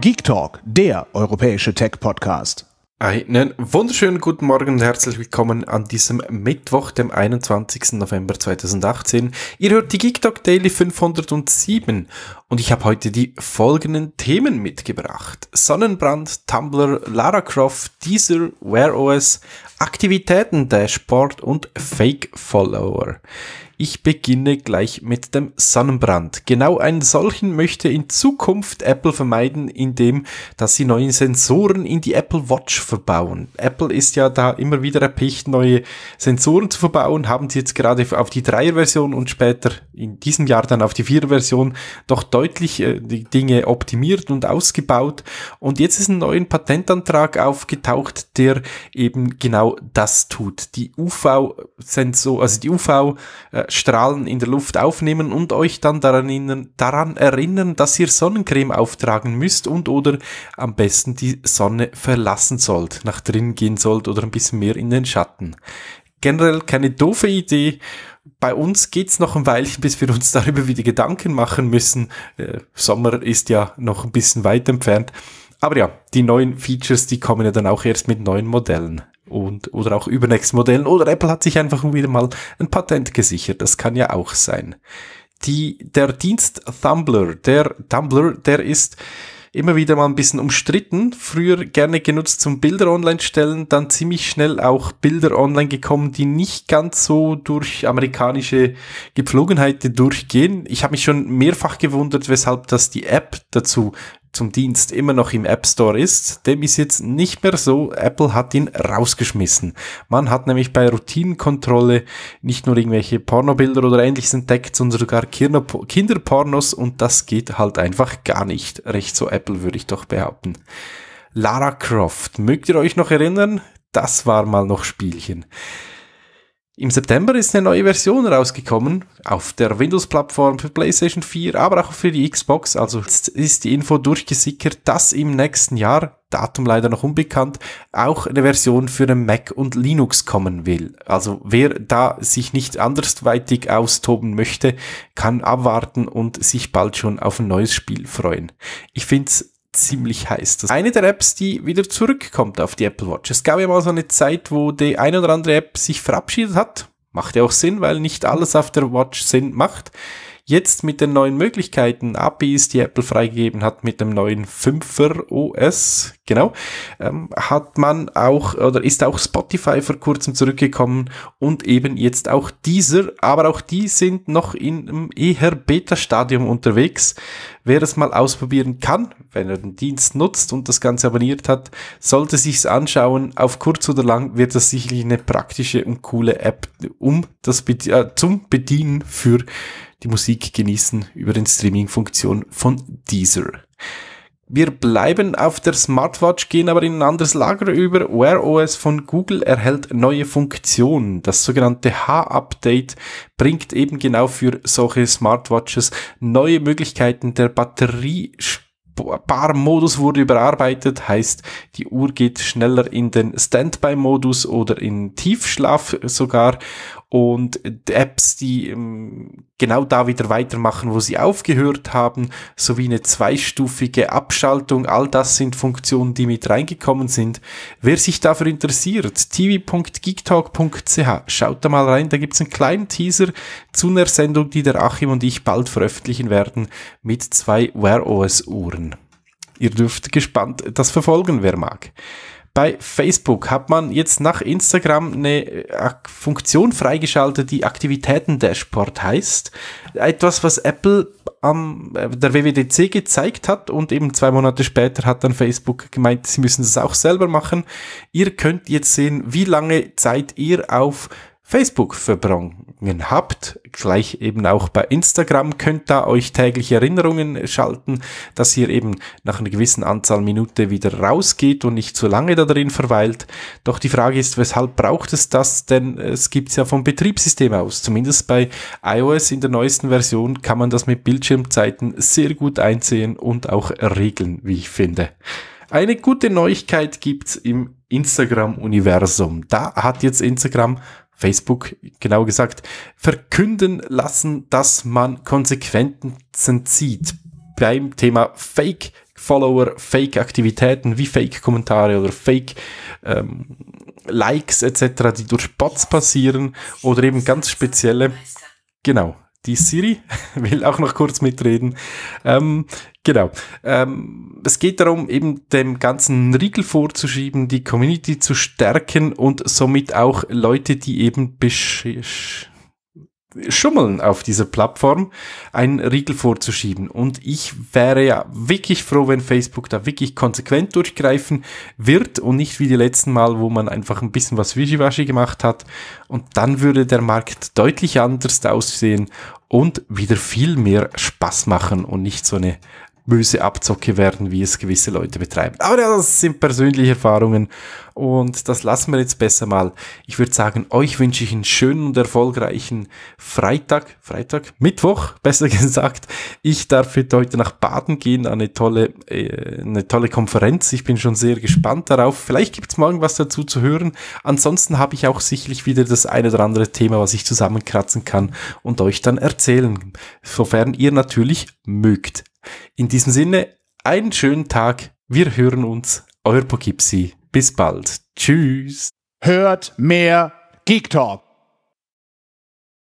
Geek Talk, der europäische Tech-Podcast. Einen wunderschönen guten Morgen und herzlich willkommen an diesem Mittwoch, dem 21. November 2018. Ihr hört die Geek Talk Daily 507 und ich habe heute die folgenden Themen mitgebracht. Sonnenbrand, Tumblr, Lara Croft, Deezer, Wear OS, Aktivitäten, Dashboard und Fake Follower. Ich beginne gleich mit dem Sonnenbrand. Genau einen solchen möchte in Zukunft Apple vermeiden, indem dass sie neue Sensoren in die Apple Watch verbauen. Apple ist ja da immer wieder erpicht, neue Sensoren zu verbauen, haben sie jetzt gerade auf die 3er-Version und später in diesem Jahr dann auf die 4er-Version doch deutlich äh, die Dinge optimiert und ausgebaut. Und jetzt ist ein neuer Patentantrag aufgetaucht, der eben genau das tut. Die UV-Sensor, also die UV- äh, Strahlen in der Luft aufnehmen und euch dann daran erinnern, daran erinnern, dass ihr Sonnencreme auftragen müsst und oder am besten die Sonne verlassen sollt, nach drinnen gehen sollt oder ein bisschen mehr in den Schatten. Generell keine doofe Idee. Bei uns geht es noch ein Weilchen, bis wir uns darüber wieder Gedanken machen müssen. Äh, Sommer ist ja noch ein bisschen weit entfernt. Aber ja, die neuen Features, die kommen ja dann auch erst mit neuen Modellen und, oder auch Übernext-Modellen oder Apple hat sich einfach wieder mal ein Patent gesichert. Das kann ja auch sein. Die, der Dienst Tumblr, der Tumblr, der ist immer wieder mal ein bisschen umstritten. Früher gerne genutzt zum Bilder online stellen, dann ziemlich schnell auch Bilder online gekommen, die nicht ganz so durch amerikanische Gepflogenheiten durchgehen. Ich habe mich schon mehrfach gewundert, weshalb das die App dazu zum Dienst immer noch im App Store ist, dem ist jetzt nicht mehr so. Apple hat ihn rausgeschmissen. Man hat nämlich bei Routinenkontrolle nicht nur irgendwelche Pornobilder oder ähnliches entdeckt, sondern sogar Kinderpornos und das geht halt einfach gar nicht. Recht so Apple würde ich doch behaupten. Lara Croft, mögt ihr euch noch erinnern? Das war mal noch Spielchen. Im September ist eine neue Version rausgekommen auf der Windows-Plattform für PlayStation 4, aber auch für die Xbox. Also ist die Info durchgesickert, dass im nächsten Jahr, Datum leider noch unbekannt, auch eine Version für den Mac und Linux kommen will. Also wer da sich nicht andersweitig austoben möchte, kann abwarten und sich bald schon auf ein neues Spiel freuen. Ich finde es ziemlich heiß. Das eine der Apps, die wieder zurückkommt auf die Apple Watch. Es gab ja mal so eine Zeit, wo die eine oder andere App sich verabschiedet hat. Macht ja auch Sinn, weil nicht alles auf der Watch Sinn macht. Jetzt mit den neuen Möglichkeiten, APIs, die Apple freigegeben hat mit dem neuen 5er OS, genau, ähm, hat man auch oder ist auch Spotify vor kurzem zurückgekommen und eben jetzt auch dieser, aber auch die sind noch in einem eher Beta-Stadium unterwegs. Wer es mal ausprobieren kann, wenn er den Dienst nutzt und das Ganze abonniert hat, sollte sich's anschauen. Auf kurz oder lang wird das sicherlich eine praktische und coole App um das äh, zum Bedienen für die Musik genießen über den Streaming-Funktion von Deezer. Wir bleiben auf der Smartwatch, gehen aber in ein anderes Lager über. Wear OS von Google erhält neue Funktionen. Das sogenannte H-Update bringt eben genau für solche Smartwatches neue Möglichkeiten der Batteriesparmodus wurde überarbeitet, heißt, die Uhr geht schneller in den Standby-Modus oder in Tiefschlaf sogar und Apps, die ähm, genau da wieder weitermachen, wo sie aufgehört haben, sowie eine zweistufige Abschaltung. All das sind Funktionen, die mit reingekommen sind. Wer sich dafür interessiert, tv.geektalk.ch, schaut da mal rein, da gibt's einen kleinen Teaser zu einer Sendung, die der Achim und ich bald veröffentlichen werden mit zwei Wear OS Uhren. Ihr dürft gespannt das verfolgen, wer mag. Bei Facebook hat man jetzt nach Instagram eine äh, Funktion freigeschaltet, die Aktivitäten-Dashboard heißt. Etwas, was Apple am äh, der WWDC gezeigt hat und eben zwei Monate später hat dann Facebook gemeint, sie müssen es auch selber machen. Ihr könnt jetzt sehen, wie lange Zeit ihr auf Facebook verbringt. Gedanken habt, gleich eben auch bei Instagram könnt da euch tägliche Erinnerungen schalten, dass ihr eben nach einer gewissen Anzahl Minute wieder rausgeht und nicht zu lange da drin verweilt. Doch die Frage ist, weshalb braucht es das? Denn es gibt es ja vom Betriebssystem aus. Zumindest bei iOS in der neuesten Version kann man das mit Bildschirmzeiten sehr gut einsehen und auch regeln, wie ich finde. Eine gute Neuigkeit gibt es im Instagram-Universum. Da hat jetzt Instagram Facebook genau gesagt, verkünden lassen, dass man Konsequenzen zieht beim Thema Fake Follower, Fake Aktivitäten wie Fake Kommentare oder Fake ähm, Likes etc., die durch Bots passieren oder eben ganz spezielle, genau, die Siri will auch noch kurz mitreden. Ähm, genau. Ähm, es geht darum, eben dem ganzen Riegel vorzuschieben, die Community zu stärken und somit auch Leute, die eben besch Schummeln auf dieser Plattform einen Riegel vorzuschieben. Und ich wäre ja wirklich froh, wenn Facebook da wirklich konsequent durchgreifen wird und nicht wie die letzten Mal, wo man einfach ein bisschen was wischiwaschi gemacht hat. Und dann würde der Markt deutlich anders aussehen und wieder viel mehr Spaß machen und nicht so eine böse Abzocke werden, wie es gewisse Leute betreiben. Aber das sind persönliche Erfahrungen und das lassen wir jetzt besser mal. Ich würde sagen, euch wünsche ich einen schönen und erfolgreichen Freitag, Freitag, Mittwoch, besser gesagt. Ich darf heute nach Baden gehen, eine tolle, äh, eine tolle Konferenz. Ich bin schon sehr gespannt darauf. Vielleicht gibt's morgen was dazu zu hören. Ansonsten habe ich auch sicherlich wieder das eine oder andere Thema, was ich zusammenkratzen kann und euch dann erzählen, sofern ihr natürlich mögt. In diesem Sinne, einen schönen Tag. Wir hören uns. Euer Poughkeepsie. Bis bald. Tschüss. Hört mehr Geek Talk.